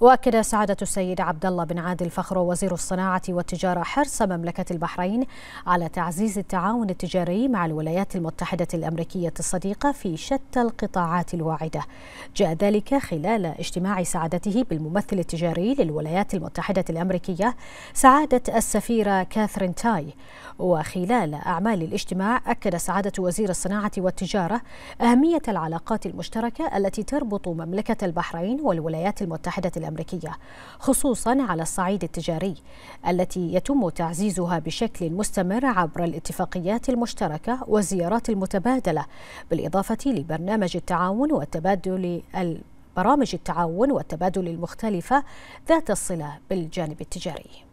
واكد سعاده السيد عبد الله بن عادل فخر وزير الصناعه والتجاره حرص مملكه البحرين على تعزيز التعاون التجاري مع الولايات المتحده الامريكيه الصديقه في شتى القطاعات الواعده جاء ذلك خلال اجتماع سعادته بالممثل التجاري للولايات المتحده الامريكيه سعاده السفيره كاثرين تاي وخلال اعمال الاجتماع اكد سعاده وزير الصناعه والتجاره اهميه العلاقات المشتركه التي تربط مملكه البحرين والولايات المتحده الامريكيه الأمريكية خصوصا على الصعيد التجاري التي يتم تعزيزها بشكل مستمر عبر الاتفاقيات المشتركة والزيارات المتبادلة بالإضافة لبرنامج التعاون والتبادل برامج التعاون والتبادل المختلفة ذات الصلة بالجانب التجاري